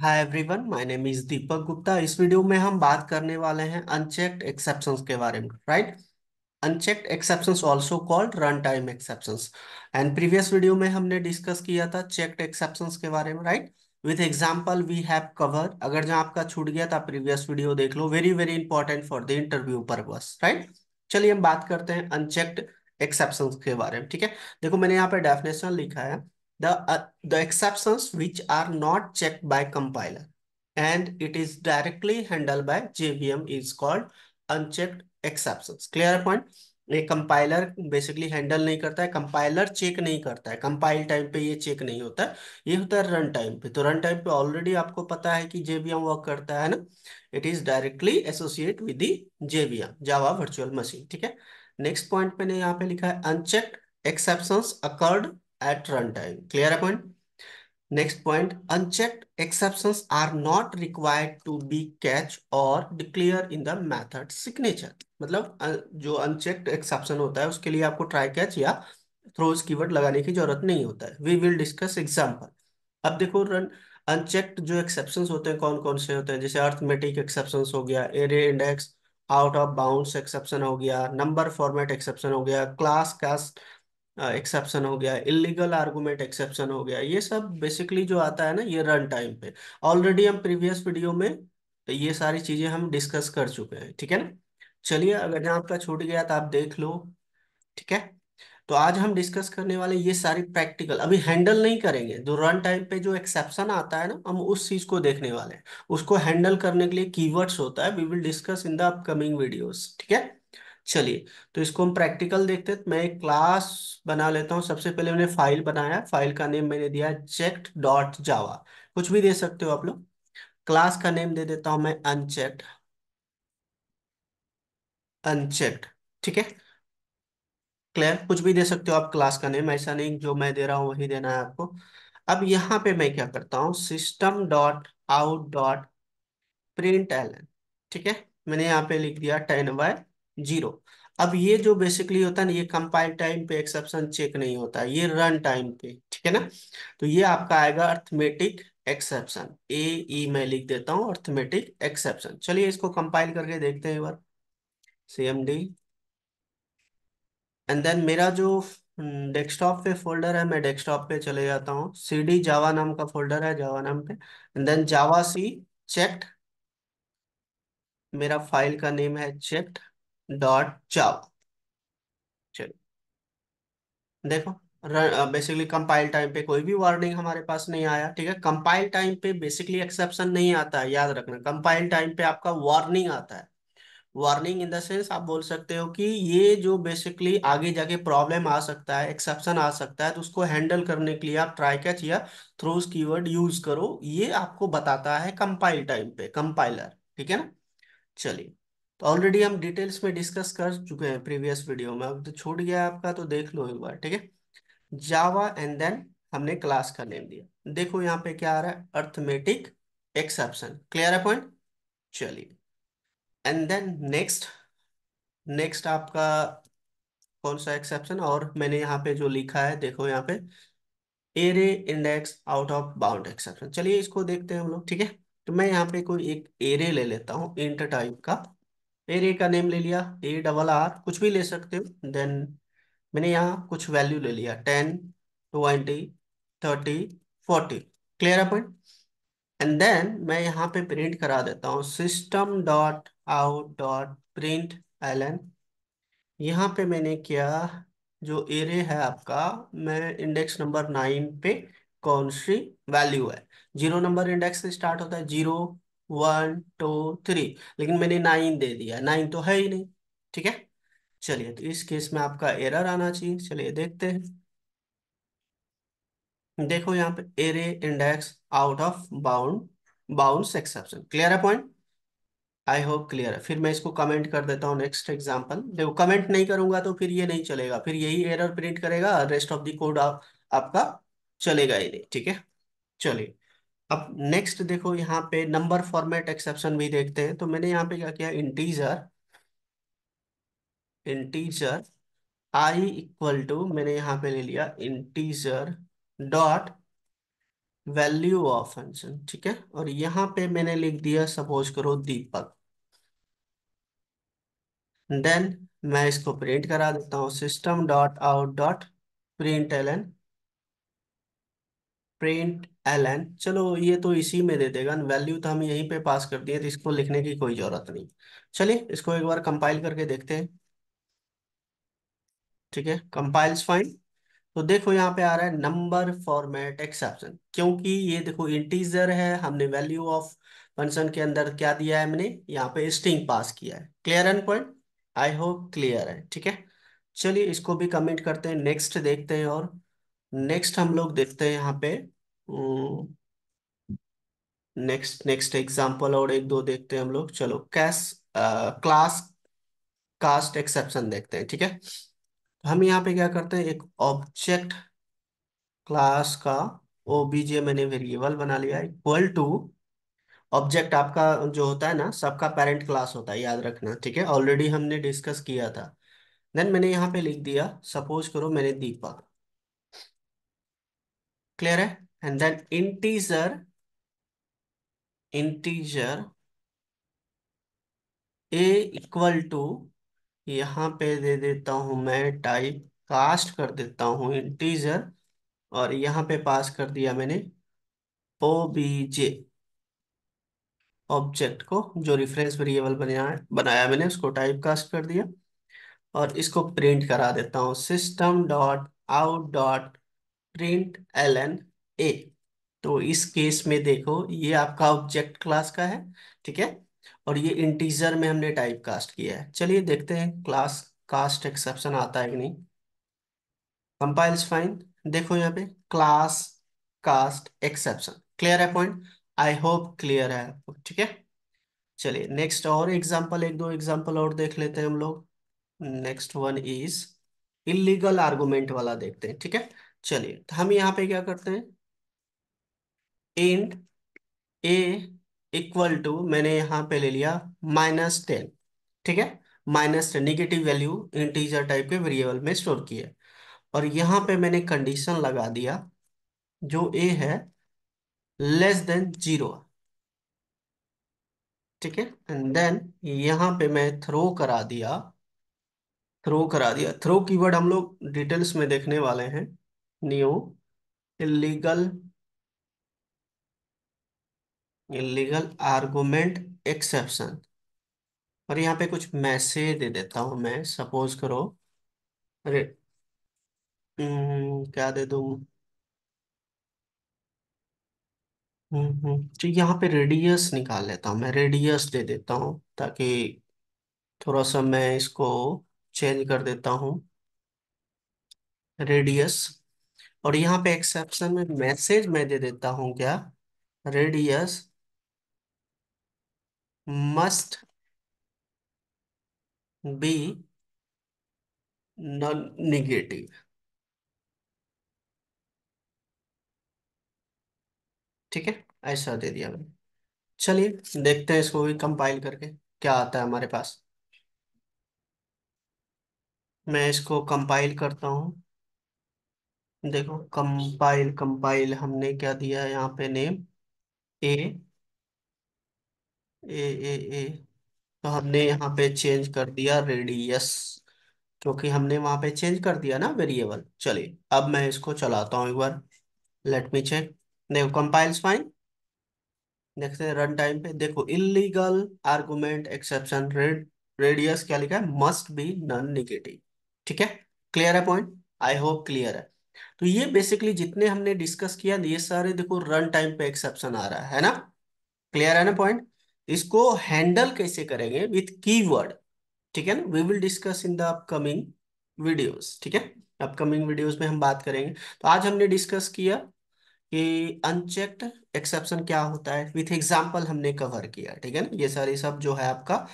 Hi everyone my name is Deepak Gupta इस video में हम बात करने वाले हैं अनचेक्ड एक्सेप्शंस के बारे में right unchecked exceptions also called run time exceptions and previous video में हमने डिस्कस किया था चेक्ड एक्सेप्शंस के बारे में right with example we have cover अगर जहाँ आपका छूट गया था प्रीवियस वीडियो देख लो very very important for the interview पर राइट चलिए हम बात करते हैं अनचेक्ड एक्सेप्शंस के बारे में ठीक है देखो मैंने यहाँ पे डेफिनेशन लिखा है the uh, the exceptions which are not checked by compiler and it is directly handled by JVM is called unchecked exceptions clear point ये कंपाइलर बेसिकली हैंडल नहीं करता है कंपाइलर चेक नहीं करता है कंपाइल टाइम पे ये चेक नहीं होता है ये होता है रन टाइम पे तो रन टाइम पे ऑलरेडी आपको पता है कि जेवीएम वर्क करता है ना it is directly associate with the JVM Java virtual machine ठीक है नेक्स्ट पॉइंट मैंने यहाँ पे लिखा है unchecked exception occurred at runtime. Clear point? Next point, unchecked exceptions are not required to be catch or declare in the method signature. मतलब जो unchecked exception होता है उसके लिए आपको try catch या throws keyword लगाने की जरूरत नहीं होता है. We will discuss example. अब देखो run अनचेक्ड जो एक्सेप्शंस होते हैं कौन कौन से होते हैं जैसे अर्थमेटिक एक्सेप्शंस हो गया array index out of bounds exception हो गया नंबर फॉर्मेट एक्सेप्शन हो गया क्लास कास्ट एक्सेप्शन हो गया इलीगल आर्गूमेंट एक्सेप्शन हो गया ये सब बेसिकली जो आता है ना ये रन टाइम पे ऑलरेडी हम प्रीवियस वीडियो में ये सारी चीजें हम डिस्कस कर चुके हैं ठीक है ना चलिए अगर जहाँ आपका छूट गया तो आप देख लो ठीक है तो आज हम डिस्कस करने वाले ये सारी प्रैक्टिकल अभी हैंडल नहीं करेंगे जो रन टाइम पे जो एक्सेप्शन आता है ना हम उस चीज को देखने वाले हैं उसको हैंडल करने के लिए कीवर्ड्स होता है we will discuss in the upcoming videos ठीक है चलिए तो इसको हम प्रैक्टिकल देखते हैं मैं एक क्लास बना लेता हूँ सबसे पहले मैंने फाइल बनाया फाइल का नेम मैंने दिया है चेक्ड डॉट जावा कुछ भी दे सकते हो आप लोग क्लास का नेम दे देता हूं मैं अनचेक्ड अनचेक्ड ठीक है क्लियर कुछ भी दे सकते हो आप क्लास का नेम ऐसा नहीं जो मैं दे रहा हूं वही देना है आपको अब यहां पे मैं क्या करता हूँ system dot out dot println ठीक है मैंने यहाँ पे लिख दिया टेन वाई जीरो अब ये जो बेसिकली होता है ना ये कंपाइल टाइम पे एक्सेप्शन चेक नहीं होता है ये रन टाइम पे ठीक है ना तो ये आपका आएगा अर्थमेटिक एक्सेप्शन ए ई मैं लिख देता हूँ अर्थमेटिक एक्सेप्शन चलिए इसको कंपाइल करके देखते हैं एक बार C M D and then मेरा जो डेस्कटॉप हम्म, पे फोल्डर है मैं डेस्कटॉप पे चले जाता हूँ सी डी जावा नाम का फोल्डर है जावा नाम पे and then javac check मेरा फाइल का नेम है चेक्ट डॉट जावा चलो देखो बेसिकली कंपाइल टाइम पे कोई भी वार्निंग हमारे पास नहीं आया ठीक है कंपाइल टाइम पे बेसिकली एक्सेप्शन नहीं आता है याद रखना कंपाइल टाइम पे आपका वार्निंग आता है वार्निंग इन द सेंस आप बोल सकते हो कि ये जो बेसिकली आगे जाके प्रॉब्लम आ सकता है एक्सेप्शन आ सकता है तो उसको हैंडल करने के लिए आप ट्राई कैच या की कीवर्ड यूज करो ये आपको बताता है कंपाइल टाइम पे कंपाइलर ठीक है ना चलिए तो ऑलरेडी हम डिटेल्स में डिस्कस कर चुके हैं प्रीवियस वीडियो में अब तो छूट गया आपका तो देख लो एक बार ठीक है जावा एंड देन हमने क्लास का नेम दिया देखो यहाँ पे क्या आ रहा है अर्थमेटिक एक्सेप्शन क्लियर है पॉइंट चलिए एंड देन नेक्स्ट नेक्स्ट आपका कौन सा एक्सेप्शन और मैंने यहाँ पे जो लिखा है देखो यहाँ पे array index out of bound exception चलिए इसको देखते हैं हम लोग ठीक है तो मैं यहाँ पे कोई एक एरे ले लेता हूँ इंटर टाइप का फिर ए का नेम ले लिया ए डबल आर कुछ भी ले सकते हो देन मैंने यहाँ कुछ वैल्यू ले लिया ten twenty thirty forty clear है पॉइंट एंड देन मैं यहाँ पे प्रिंट करा देता हूँ system dot out dot println यहाँ पे मैंने किया जो एरे है आपका मैं इंडेक्स नंबर नाइन पे कौन सी वैल्यू है जीरो नंबर इंडेक्स से स्टार्ट होता है जीरो वन टू थ्री लेकिन मैंने नाइन दे दिया नाइन तो है ही नहीं ठीक है चलिए तो इस केस में आपका एरर आना चाहिए चलिए देखते हैं देखो यहाँ पे array index out of bound bound exception clear है पॉइंट आई होप क्लियर है फिर मैं इसको कमेंट कर देता हूँ नेक्स्ट एग्जाम्पल देखो कमेंट नहीं करूंगा तो फिर ये नहीं चलेगा फिर यही एरर प्रिंट करेगा रेस्ट ऑफ द कोड आपका चलेगा ही नहीं ठीक है चलिए अब नेक्स्ट देखो यहाँ पे नंबर फॉर्मेट एक्सेप्शन भी देखते हैं तो मैंने यहाँ पे क्या किया integer integer I equal to मैंने यहाँ पे ले लिया integer dot value of function ठीक है और यहाँ पे मैंने लिख दिया सपोज करो दीपक देन मैं इसको प्रिंट करा देता हूँ system dot out dot println println चलो ये तो इसी में दे देगा वैल्यू तो हम यहीं पे पास कर दिए तो इसको लिखने की कोई ज़रूरत नहीं चलिए इसको एक बार कंपाइल करके देखते हैं ठीक है कंपाइल्स फाइन तो देखो यहाँ पे आ रहा है नंबर फॉर्मेट एक्सेप्शन क्योंकि ये देखो इंटीजर है हमने वैल्यू ऑफ फंक्शन के अंदर क्या दिया है हमने यहाँ पे स्ट्रिंग पास किया है क्लियर एन पॉइंट आई होप क्लियर है ठीक है चलिए इसको भी कमेंट करते हैं नेक्स्ट देखते हैं और नेक्स्ट हम लोग देखते हैं यहाँ पे नेक्स्ट नेक्स्ट एग्जांपल और एक दो देखते हैं हम लोग चलो कैस क्लास कास्ट एक्सेप्शन देखते हैं ठीक है तो हम यहाँ पे क्या करते हैं एक ऑब्जेक्ट क्लास का ओबीजे मैंने वेरिएबल बना लिया इक्वल टू ऑब्जेक्ट आपका जो होता है ना सबका पेरेंट क्लास होता है याद रखना ठीक है ऑलरेडी हमने डिस्कस किया था देन मैंने यहाँ पे लिख दिया सपोज करो मैंने दीपक क्लियर है and then integer integer a equal to यहां पे दे देता हूं मैं टाइप कास्ट कर देता हूं इंटीजर और यहां पे पास कर दिया मैंने ओ बी जे ऑब्जेक्ट को जो रिफरेंस वेरिएबल बनाया बनाया मैंने उसको टाइप कास्ट कर दिया और इसको प्रिंट करा देता हूं system dot out dot println a तो इस केस में देखो ये आपका ऑब्जेक्ट क्लास का है ठीक है और ये इंटीजर में हमने टाइप कास्ट किया है चलिए देखते हैं क्लास कास्ट एक्सेप्शन आता है कि नहीं कंपाइल्स फाइन देखो यहाँ पे क्लास कास्ट एक्सेप्शन क्लियर है पॉइंट आई होप क्लियर है ठीक है चलिए नेक्स्ट और एग्जांपल एक दो एग्जांपल और देख लेते हैं हम लोग next one is illegal argument वाला देखते हैं ठीक है चलिए तो हम यहाँ पे क्या करते हैं इंट ए इक्वल टू मैंने यहाँ पे ले लिया माइनस टेन ठीक है minus ten negative value integer type के वेरिएबल में स्टोर किए और यहाँ पे मैंने कंडीशन लगा दिया जो ए है लेस देन जीरो ठीक है एंड देन यहाँ पे मैं थ्रो करा दिया थ्रो करा दिया थ्रो कीवर्ड हम लोग डिटेल्स में देखने वाले हैं new illegal illegal argument exception और यहाँ पे कुछ मैसेज दे देता हूँ मैं सपोज करो अरे हम्म, क्या दे हम्म हम्म तो यहाँ पे रेडियस निकाल लेता हूँ मैं रेडियस दे देता हूँ ताकि थोड़ा सा मैं इसको चेंज कर देता हूँ रेडियस और यहाँ पे एक्सेप्शन में मैसेज मैं दे देता हूं क्या radius must be non negative ठीक है ऐसा दे दिया मैंने चलिए देखते हैं इसको भी कंपाइल करके क्या आता है हमारे पास मैं इसको कंपाइल करता हूं देखो कंपाइल कंपाइल हमने क्या दिया है यहाँ पे नेम ए ए ए ए तो हमने यहाँ पे चेंज कर दिया रेडियस क्योंकि हमने वहां पे चेंज कर दिया ना वेरिएबल चलिए अब मैं इसको चलाता हूँ एक बार लेट मी चेक देखो कंपाइल्स फाइन देखते हैं रन टाइम पे देखो illegal argument exception red radius क्या लिखा है मस्ट बी नॉन निगेटिव ठीक है क्लियर है पॉइंट आई होप क्लियर है तो ये बेसिकली जितने हमने डिस्कस किया ये सारे देखो रन टाइम पे एक्सेप्शन आ रहा है ना क्लियर है ना पॉइंट इसको हैंडल कैसे करेंगे विथ की ठीक है ना we will discuss in the upcoming videos ठीक है अपकमिंग वीडियोस में हम बात करेंगे तो आज हमने डिस्कस किया कि अनचेक्ड एक्सेप्शन क्या होता है विथ एग्जाम्पल हमने कवर किया ठीक है ना ये सारी सब जो है आपका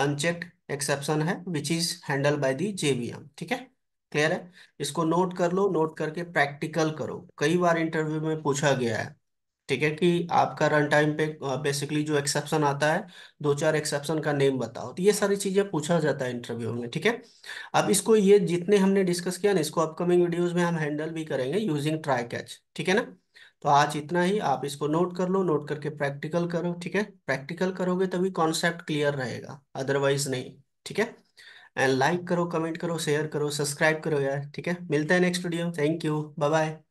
अनचेक्ड एक्सेप्शन है which is handle by the JVM ठीक है क्लियर है इसको नोट कर लो नोट करके प्रैक्टिकल करो कई बार इंटरव्यू में पूछा गया है ठीक है कि आपका रन टाइम पे बेसिकली जो एक्सेप्शन आता है दो चार एक्सेप्शन का नेम बताओ तो ये सारी चीज़ें पूछा जाता है इंटरव्यू में ठीक है अब इसको ये जितने हमने डिस्कस किया ना इसको अपकमिंग वीडियोस में हम हैंडल भी करेंगे यूजिंग ट्राई कैच ठीक है ना तो आज इतना ही आप इसको नोट कर लो नोट करके प्रैक्टिकल करो ठीक है प्रैक्टिकल करोगे तभी कॉन्सेप्ट क्लियर रहेगा अदरवाइज नहीं ठीक है एंड लाइक करो कमेंट करो शेयर करो सब्सक्राइब करो यार ठीक है मिलते हैं next video thank you bye bye